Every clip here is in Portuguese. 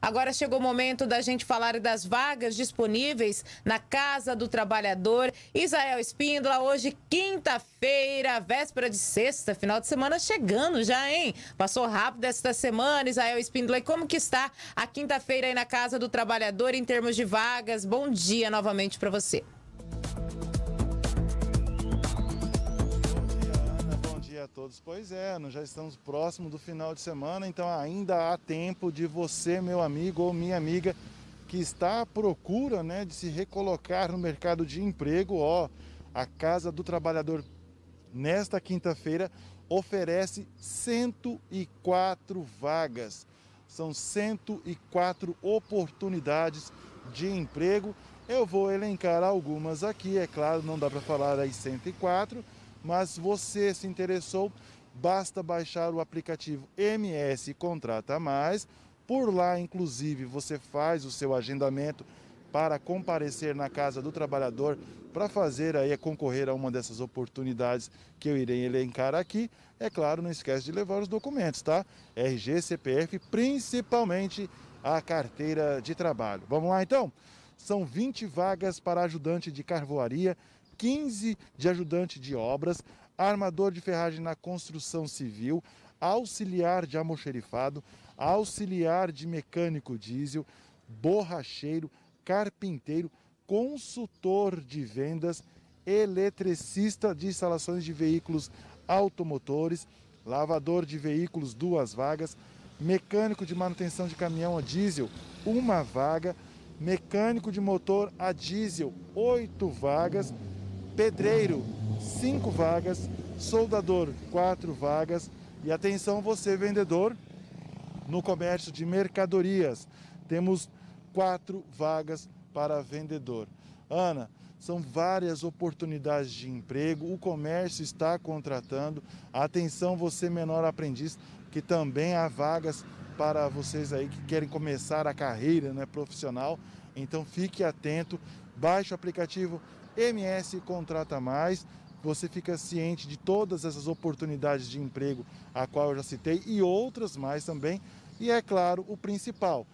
Agora chegou o momento da gente falar das vagas disponíveis na Casa do Trabalhador. Israel Espíndola, hoje quinta-feira, véspera de sexta, final de semana chegando já, hein? Passou rápido esta semana, Israel Espíndola. E como que está a quinta-feira aí na Casa do Trabalhador em termos de vagas? Bom dia novamente para você. dia a todos. Pois é, nós já estamos próximo do final de semana, então ainda há tempo de você, meu amigo ou minha amiga, que está à procura né, de se recolocar no mercado de emprego. Ó, a Casa do Trabalhador, nesta quinta-feira, oferece 104 vagas. São 104 oportunidades de emprego. Eu vou elencar algumas aqui, é claro, não dá para falar as 104 mas você se interessou, basta baixar o aplicativo MS Contrata Mais. Por lá, inclusive, você faz o seu agendamento para comparecer na Casa do Trabalhador para fazer aí concorrer a uma dessas oportunidades que eu irei elencar aqui. É claro, não esquece de levar os documentos, tá? RG, CPF, principalmente a carteira de trabalho. Vamos lá então? São 20 vagas para ajudante de carvoaria 15 de ajudante de obras, armador de ferragem na construção civil, auxiliar de almoxerifado, auxiliar de mecânico diesel, borracheiro, carpinteiro, consultor de vendas, eletricista de instalações de veículos automotores, lavador de veículos, duas vagas, mecânico de manutenção de caminhão a diesel, uma vaga, mecânico de motor a diesel, oito vagas pedreiro, cinco vagas, soldador, quatro vagas. E atenção você, vendedor, no comércio de mercadorias, temos quatro vagas para vendedor. Ana, são várias oportunidades de emprego, o comércio está contratando. Atenção você, menor aprendiz, que também há vagas para vocês aí que querem começar a carreira né, profissional. Então fique atento, baixe o aplicativo MS Contrata Mais. Você fica ciente de todas essas oportunidades de emprego a qual eu já citei e outras mais também. E é claro, o principal,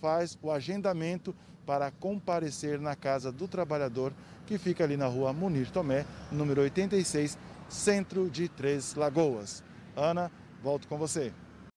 faz o agendamento para comparecer na Casa do Trabalhador, que fica ali na rua Munir Tomé, número 86, centro de Três Lagoas. Ana, volto com você.